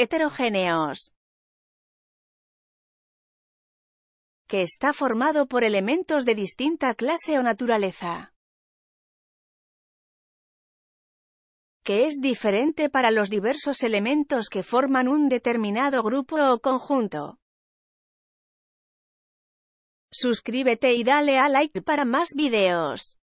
heterogéneos, que está formado por elementos de distinta clase o naturaleza, que es diferente para los diversos elementos que forman un determinado grupo o conjunto. Suscríbete y dale a like para más videos.